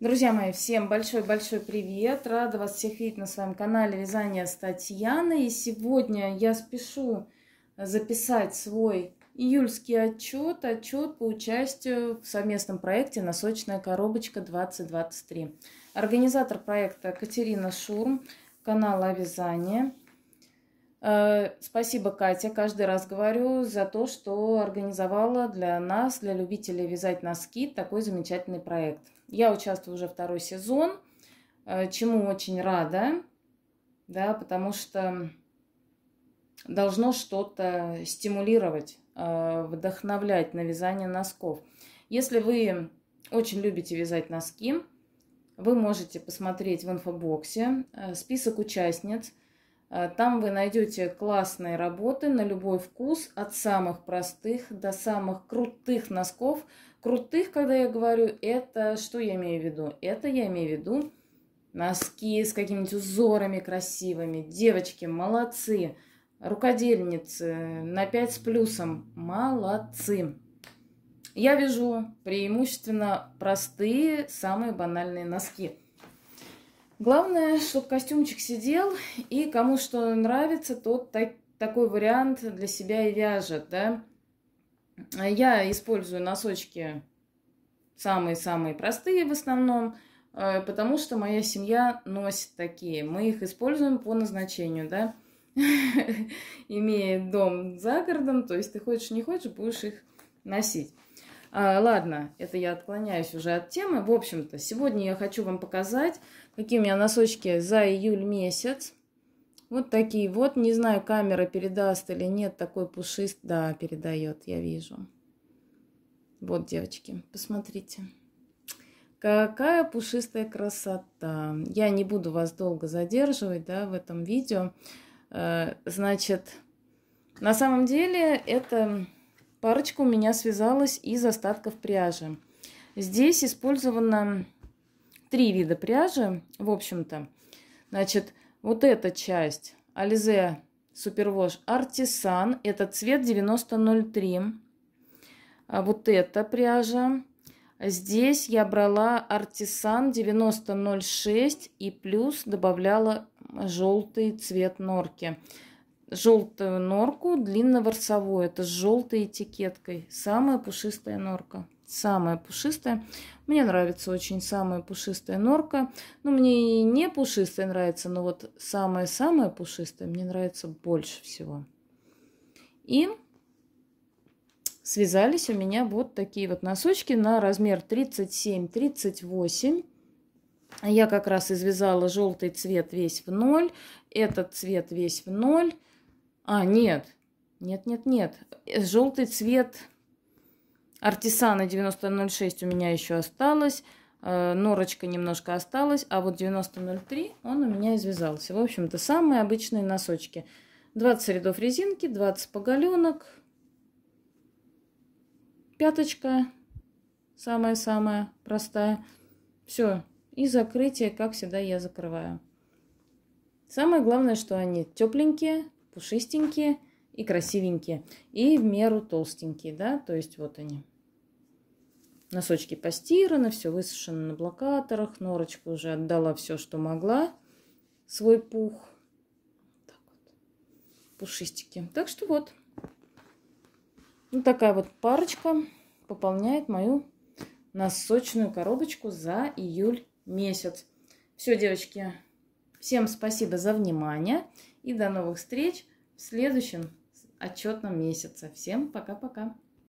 Друзья мои, всем большой-большой привет! Рада вас всех видеть на своем канале Вязание с Татьяной. И сегодня я спешу записать свой июльский отчет, отчет по участию в совместном проекте «Носочная коробочка-2023». Организатор проекта Катерина Шурм, канал о Э, спасибо, Катя, каждый раз говорю, за то, что организовала для нас, для любителей вязать носки, такой замечательный проект. Я участвую уже второй сезон, э, чему очень рада, да, потому что должно что-то стимулировать, э, вдохновлять на вязание носков. Если вы очень любите вязать носки, вы можете посмотреть в инфобоксе список участниц – Э, там вы найдете классные работы на любой вкус, от самых простых до самых крутых носков. Крутых, когда я говорю, это что я имею в виду? Это я имею в виду носки с какими-нибудь узорами красивыми. Девочки, молодцы. Рукодельницы на 5 с плюсом, молодцы. Я вижу преимущественно простые, самые банальные носки. Главное, чтобы костюмчик сидел, и кому что нравится, тот так, такой вариант для себя и вяжет, да. Я использую носочки самые-самые простые в основном, э, потому что моя семья носит такие. Мы их используем по назначению, да, имея дом за городом, то есть ты хочешь, не хочешь, будешь их носить. А, ладно, это я отклоняюсь уже от темы. В общем-то, сегодня я хочу вам показать, какие у меня носочки за июль месяц. Вот такие вот. Не знаю, камера передаст или нет. Такой пушист. Да, передает, я вижу. Вот, девочки, посмотрите. Какая пушистая красота. Я не буду вас долго задерживать, да, в этом видео. Э, значит, на самом деле это Парочка у меня связалась из остатков пряжи. Здесь использовано три вида пряжи, в общем-то. Значит, вот эта часть Alize Superwash Artisan, это цвет 9003. А вот эта пряжа. Здесь я брала Artisan 9006 и плюс добавляла желтый цвет норки желтую норку длинноворсовую. Это с желтой этикеткой. Самая пушистая норка. Самая пушистая. Мне нравится очень самая пушистая норка. Ну, мне и не пушистая нравится, но вот самая-самая пушистая мне нравится больше всего. И связались у меня вот такие вот носочки на размер 37-38. Я как раз извязала желтый цвет весь в ноль, этот цвет весь в ноль. А, нет. Нет, нет, нет. Желтый цвет Артисана 9006 у меня еще осталось. Э, норочка немножко осталась, а вот 9003 он у меня извязался. В общем-то, самые обычные носочки. 20 рядов резинки, 20 поголенок, пяточка, самая-самая простая. Все, и закрытие, как всегда, я закрываю. Самое главное, что они тепленькие, пушистенькие и красивенькие, и в меру толстенькие, да, то есть вот они. Носочки постираны, все высушено на блокаторах, норочка уже отдала все, что могла, свой пух. Так вот. Пушистики. Так что вот. ну такая вот парочка пополняет мою носочную коробочку за июль месяц. Все, девочки, Всем спасибо за внимание и до новых встреч в следующем отчетном месяце. Всем пока-пока!